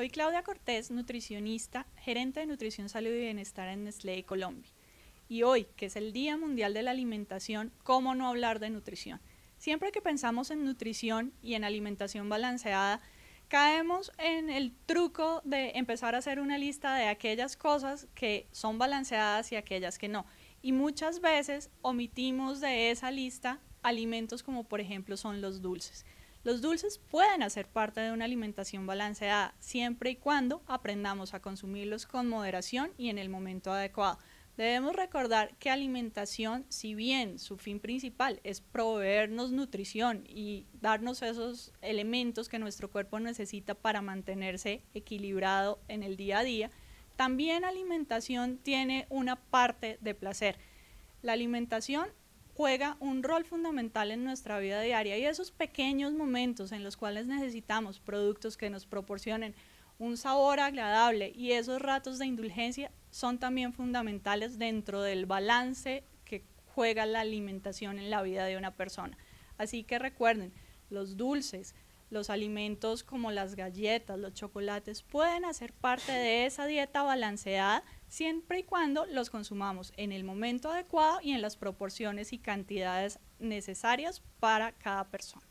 Soy Claudia Cortés, nutricionista, gerente de Nutrición, Salud y Bienestar en Nestlé Colombia. Y hoy, que es el Día Mundial de la Alimentación, ¿cómo no hablar de nutrición? Siempre que pensamos en nutrición y en alimentación balanceada, caemos en el truco de empezar a hacer una lista de aquellas cosas que son balanceadas y aquellas que no. Y muchas veces omitimos de esa lista alimentos como por ejemplo son los dulces. Los dulces pueden hacer parte de una alimentación balanceada siempre y cuando aprendamos a consumirlos con moderación y en el momento adecuado. Debemos recordar que alimentación, si bien su fin principal es proveernos nutrición y darnos esos elementos que nuestro cuerpo necesita para mantenerse equilibrado en el día a día, también alimentación tiene una parte de placer. La alimentación juega un rol fundamental en nuestra vida diaria y esos pequeños momentos en los cuales necesitamos productos que nos proporcionen un sabor agradable y esos ratos de indulgencia son también fundamentales dentro del balance que juega la alimentación en la vida de una persona. Así que recuerden, los dulces, los alimentos como las galletas, los chocolates pueden hacer parte de esa dieta balanceada siempre y cuando los consumamos en el momento adecuado y en las proporciones y cantidades necesarias para cada persona.